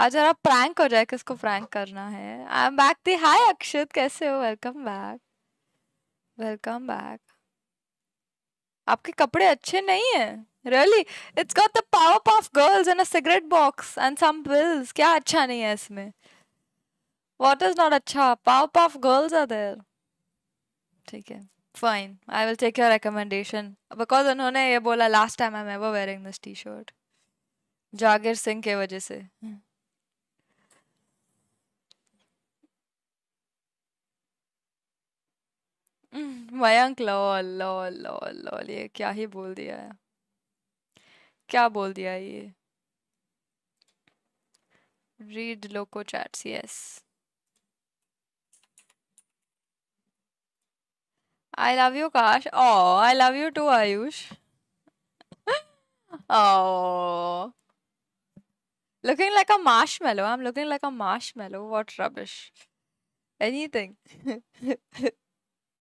आज जरा प्रैंक हो जाए किसको प्रैंक करना है आई एम बैक दी हाय अक्षत कैसे हो वेलकम बैक वेलकम बैक आपके कपड़े अच्छे नहीं है really it's got the Powerpuff Girls and a cigarette box and some bills क्या अच्छा नहीं है इसमें वॉट इज नॉट अच्छा Powerpuff Girls are there ठीक है fine I will take your recommendation because उन्होंने ये बोला last time I am ever wearing this T shirt Jagir Singh के वजह से Mayank lol lol lol lol ये क्या ही बोल दिया है क्या बोल दिया ये read Loco chats yes I love you काश oh I love you too Ayush oh looking like a marshmallow I am looking like a marshmallow what rubbish any thing